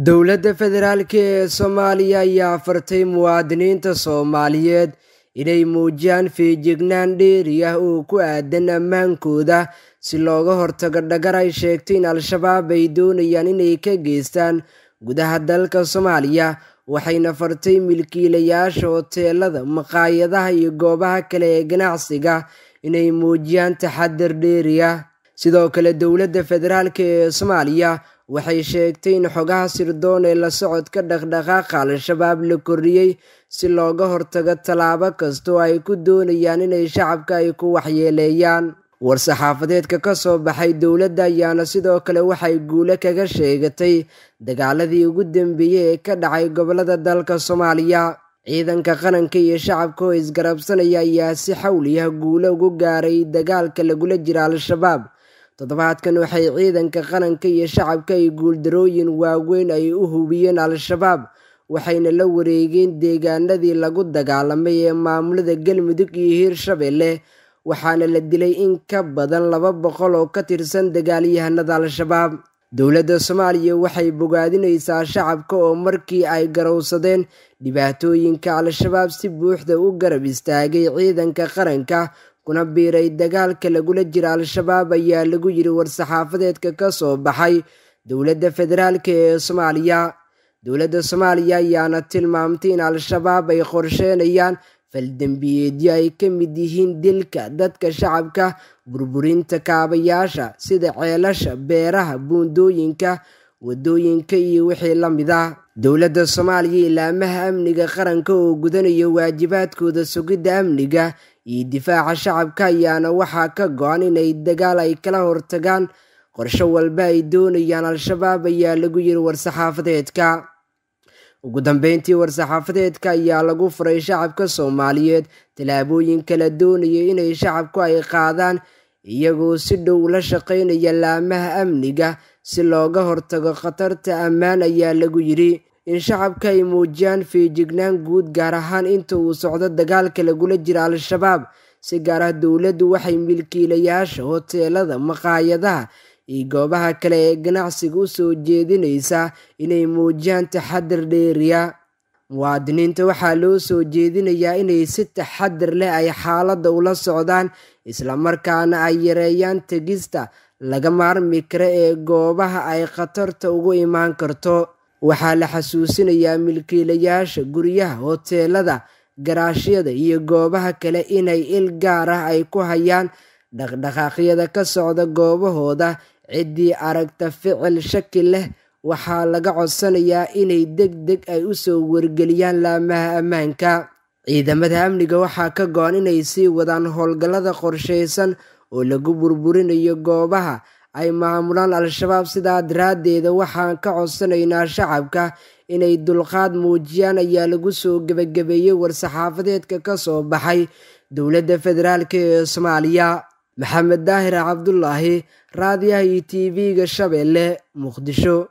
dowladda federaalk ee soomaaliya ayaa fartay muwaadiniinta soomaaliyeed inay muujiyaan feejignaan dheeri ah oo ku aadan ammaankooda si looga hortago dhagar ay sheegto in al-shabaab ay doonayaan inay ka geystaan gudaha dalka soomaaliya waxayna fartay milkiilayaasha hoteelada maqaayadaha iyo goobaha kale ee ganacsiga inay muujiyaan taxadar dheeri ah sidoo kale dowladda federaalk ee soomaaliya waxay sheegtay in xogaha sirdoon ee la socodka dhaqdhaqaaqa al-shabaab la kordhiyey si looga hortago tallaabo kastoo ay ku doonayaan inay shacabka ay ku waxyeeleeyaan war-saxaafadeedka ka soo baxay dowladda ayaana sidoo kale waxay guule kaga sheegatay dagaaladii ugu dambeeyey ee ka dhacay gobollada dalka soomaaliya ciidanka qaranka iyo shacabka oo isgarabsanaya ayaa si xawliyah guulo ugu gaaray dagaalka lagula jira al-shabaab toddobaadkan waxay ciidanka qaranka iyo shacabka ay guuldarooyin waaweyn ay u hubiyeen al-shabaab waxayna la wareegeen deegaanadii lagu dagaalamay ee maamulada galmudug iyo hiirshabelle waxaana la dilay in ka badan laba boqol oo ka tirsan dagaalyahanada al-shabaab dowladda soomaaliya waxay bogaadinaysaa shacabka oo markii ay garowsadeen dhibaatooyinka al-shabaab si buuxda u garab istaagay ciidanka qaranka kuna biiray dagaalka lagula jira al-shabaab ayaa lagu yidhi war-saxaafadeedka ka soo baxay dowladda federaalk ee soomaaliya dowladda soomaaliya ayaana tilmaamtay in al-shabaab ay qorsheenayaan faldembiyeedyo ay ka mid yihiin dilka dadka shacabka burburinta kaabayaasha sida ceelasha beeraha buundooyinka waddooyinka iyo wixii la mid ah dowladda soomaaliya ilaamaha amniga qaranka oo gudanayo waajibaadkooda sugidda amniga iyo difaaca shacabka ayaana waxaa ka go-an inay dagaal ay kala hortagaan qorsho walba ay doonayaan al-shabaab ayaa lagu yiri war-saxaafadeedka ugu dambeyntii war-saxaafadeedka ayaa lagu furay shacabka soomaaliyeed tallaabooyin kala doonaya inay shacabku ay qaadaan iyagoo si dhow la shaqaynaya laamaha amniga si looga hortago khatarta ammaan ayaa lagu yidhi in shacabka ay muujiyaan feejignaan guud gaar ahaan inta uu socdo dagaalka lagula jira al-shabaab si gaar ah dowladdu waxay milkiilayaasha hoteelada maqaayadaha iyo goobaha kale ee ganacsiga u soo jeedinaysaa inay muujiyaan taxadar dheeriya muwaadiniinta waxaa loo soo jeedinayaa inay si taxadir leh ay xaaladda ula socdaan isla markaana ay yareeyaan tegista laga maarmi kara ee goobaha ay khatarta ugu imaan karto waxaa la xasuusinayaa milkiilayaasha guryaha hoteelada garaashyada iyo goobaha kale inay il gaar ah ay ku hayaan dhaqdhaqaaqyada ka socda goobahooda ciddii aragta ficil shaki leh waxaa laga codsanayaa inay deg deg ay u soo wargeliyaan laamaha ammaanka ciidamada amniga waxaa ka go-an inay sii wadaan howlgallada qorshaysan oo lagu burburinayo goobaha ay maamulaan al-shabaab sidaa daraaddeeda waxaan ka codsanaynaa shacabka inay dulqaad muujiyaan ayaa lagu soo gebagabeeyey war-saxaafadeedka ka soo baxay dowladda federaalk ee soomaaliya maxamed daahir cabdulaahi raadiyaha iyo e t v ga shabeelle muqdisho